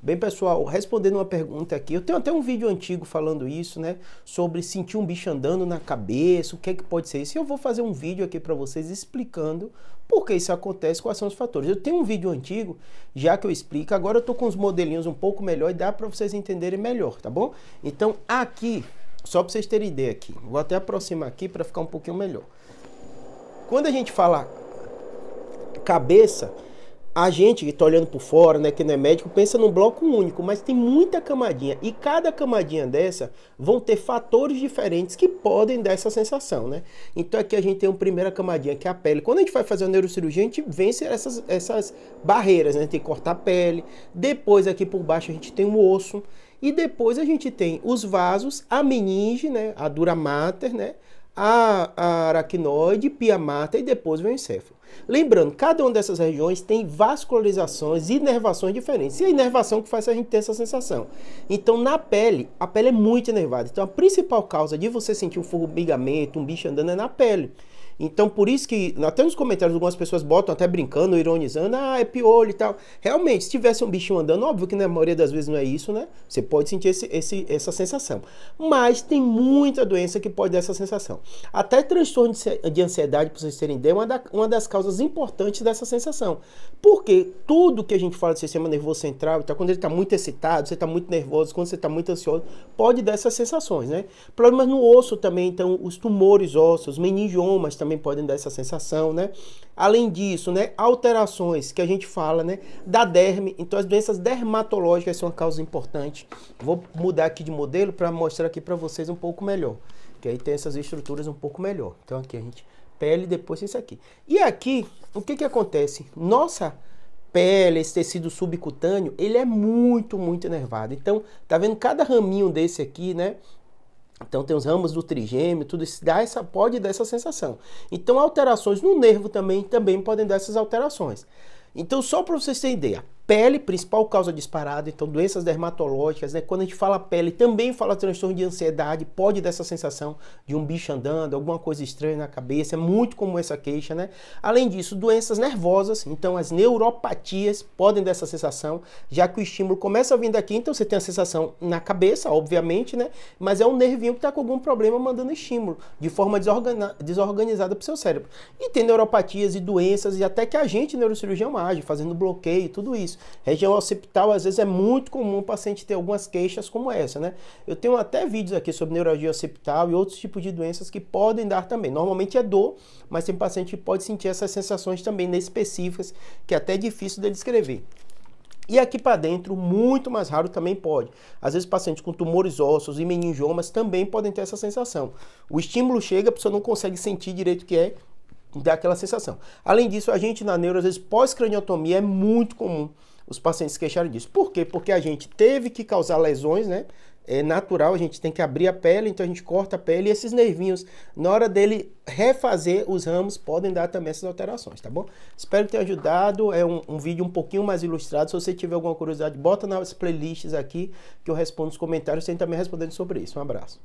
Bem, pessoal, respondendo uma pergunta aqui, eu tenho até um vídeo antigo falando isso, né? Sobre sentir um bicho andando na cabeça, o que é que pode ser isso. E eu vou fazer um vídeo aqui para vocês explicando por que isso acontece, quais são os fatores. Eu tenho um vídeo antigo, já que eu explico, agora eu tô com os modelinhos um pouco melhor e dá para vocês entenderem melhor, tá bom? Então, aqui, só para vocês terem ideia aqui, vou até aproximar aqui para ficar um pouquinho melhor. Quando a gente fala cabeça, a gente que está olhando por fora, né, que não é médico, pensa num bloco único, mas tem muita camadinha. E cada camadinha dessa vão ter fatores diferentes que podem dar essa sensação, né? Então aqui a gente tem uma primeira camadinha, que é a pele. Quando a gente vai fazer a neurocirurgia, a gente vence essas, essas barreiras, né? Tem que cortar a pele. Depois aqui por baixo a gente tem o osso. E depois a gente tem os vasos, a meninge, né? A dura mater, né? A, a aracnoide, pia mater e depois vem o encéfalo. Lembrando, cada uma dessas regiões tem vascularizações e inervações diferentes. E a inervação que faz a gente ter essa sensação. Então, na pele, a pele é muito inervada. Então, a principal causa de você sentir um formigamento, um bicho andando é na pele. Então, por isso que até nos comentários algumas pessoas botam até brincando, ironizando, ah, é piolho e tal. Realmente, se tivesse um bichinho andando, óbvio que na né, maioria das vezes não é isso, né? Você pode sentir esse, esse, essa sensação. Mas tem muita doença que pode dar essa sensação. Até transtorno de ansiedade, para vocês terem ideia, uma, da, uma das causas causas importantes dessa sensação. Porque tudo que a gente fala do sistema nervoso central, então, quando ele está muito excitado, você está muito nervoso, quando você está muito ansioso, pode dar essas sensações, né? Problemas no osso também, então, os tumores ósseos, meningiomas também podem dar essa sensação, né? Além disso, né, alterações que a gente fala, né, da derme, então as doenças dermatológicas são uma causa importante. Vou mudar aqui de modelo para mostrar aqui para vocês um pouco melhor, que aí tem essas estruturas um pouco melhor. Então aqui a gente pele, depois isso aqui. E aqui, o que que acontece? Nossa pele, esse tecido subcutâneo, ele é muito, muito enervado. Então, tá vendo cada raminho desse aqui, né? Então tem os ramos do trigêmeo, tudo isso dá essa, pode dar essa sensação. Então alterações no nervo também, também podem dar essas alterações. Então só para vocês terem ideia, Pele, principal causa disparada, então doenças dermatológicas, né? Quando a gente fala pele, também fala transtorno de ansiedade, pode dessa sensação de um bicho andando, alguma coisa estranha na cabeça, é muito comum essa queixa, né? Além disso, doenças nervosas, então as neuropatias podem dessa sensação, já que o estímulo começa a vir daqui, então você tem a sensação na cabeça, obviamente, né? Mas é um nervinho que está com algum problema mandando estímulo de forma desorganizada para o seu cérebro. E tem neuropatias e doenças, e até que a gente, neurocirurgião, age, fazendo bloqueio, tudo isso. Região occipital, às vezes, é muito comum o paciente ter algumas queixas como essa, né? Eu tenho até vídeos aqui sobre neuralgia occipital e outros tipos de doenças que podem dar também. Normalmente é dor, mas tem paciente que pode sentir essas sensações também específicas, que é até difícil de descrever. E aqui para dentro, muito mais raro também pode. Às vezes, pacientes com tumores ósseos e meningiomas também podem ter essa sensação. O estímulo chega, a pessoa não consegue sentir direito o que é, dá aquela sensação. Além disso, a gente na neuro, às vezes, pós-craniotomia é muito comum os pacientes queixarem disso. Por quê? Porque a gente teve que causar lesões, né? É natural, a gente tem que abrir a pele, então a gente corta a pele e esses nervinhos, na hora dele refazer os ramos, podem dar também essas alterações, tá bom? Espero ter ajudado. É um, um vídeo um pouquinho mais ilustrado. Se você tiver alguma curiosidade, bota nas playlists aqui que eu respondo os comentários, tem também respondendo sobre isso. Um abraço.